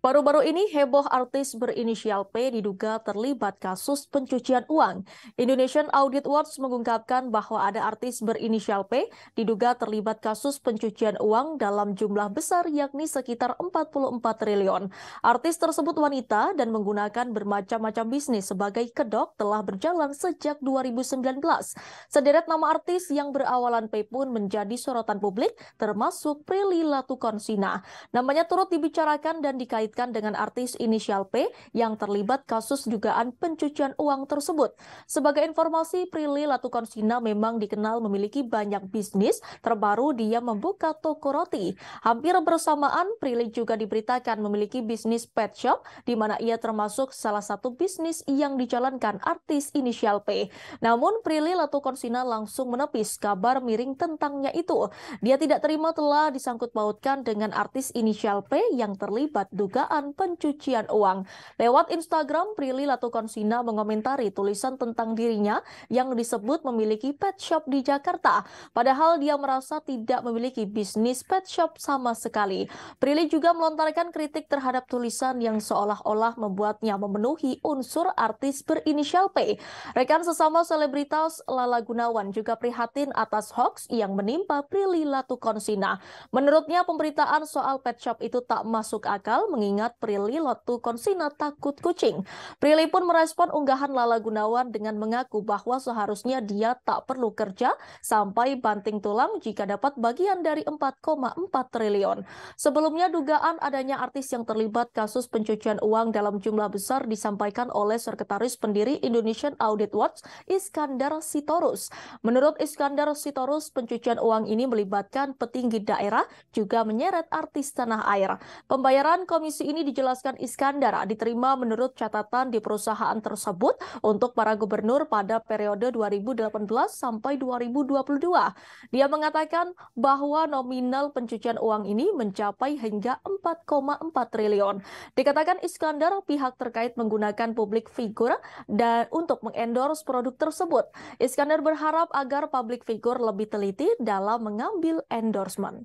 Baru-baru ini heboh artis berinisial P diduga terlibat kasus pencucian uang. Indonesian Audit Watch mengungkapkan bahwa ada artis berinisial P diduga terlibat kasus pencucian uang dalam jumlah besar yakni sekitar 44 triliun. Artis tersebut wanita dan menggunakan bermacam-macam bisnis sebagai kedok telah berjalan sejak 2019. Sederet nama artis yang berawalan P pun menjadi sorotan publik termasuk Prilly Latukonsina. Namanya turut dibicarakan dan dikaitkan dikaitkan dengan artis inisial P yang terlibat kasus dugaan pencucian uang tersebut. Sebagai informasi, Prilly Latukonsina memang dikenal memiliki banyak bisnis, terbaru dia membuka toko roti. Hampir bersamaan, Prilly juga diberitakan memiliki bisnis pet shop, di mana ia termasuk salah satu bisnis yang dijalankan artis inisial P. Namun, Prilly Latukonsina langsung menepis kabar miring tentangnya itu. Dia tidak terima telah disangkut pautkan dengan artis inisial P yang terlibat dugaan dugaan pencucian uang. Lewat Instagram, Prilly Latukonsina mengomentari tulisan tentang dirinya yang disebut memiliki pet shop di Jakarta, padahal dia merasa tidak memiliki bisnis pet shop sama sekali. Prilly juga melontarkan kritik terhadap tulisan yang seolah-olah membuatnya memenuhi unsur artis berinisial P. Rekan sesama selebritas Lala Gunawan juga prihatin atas hoax yang menimpa Prilly Latukonsina. Menurutnya pemberitaan soal pet shop itu tak masuk akal mengingat mengingat Prilly Lotu Konsina takut kucing. Prilly pun merespon unggahan Lala Gunawan dengan mengaku bahwa seharusnya dia tak perlu kerja sampai banting tulang jika dapat bagian dari 4,4 triliun. Sebelumnya dugaan adanya artis yang terlibat kasus pencucian uang dalam jumlah besar disampaikan oleh Sekretaris Pendiri Indonesian Audit Watch Iskandar Sitorus. Menurut Iskandar Sitorus, pencucian uang ini melibatkan petinggi daerah juga menyeret artis tanah air. Pembayaran komisi Instruksi ini dijelaskan Iskandar diterima menurut catatan di perusahaan tersebut untuk para gubernur pada periode 2018 sampai 2022. Dia mengatakan bahwa nominal pencucian uang ini mencapai hingga 4,4 triliun. Dikatakan Iskandar pihak terkait menggunakan publik figur dan untuk mengendorse produk tersebut. Iskandar berharap agar publik figur lebih teliti dalam mengambil endorsement.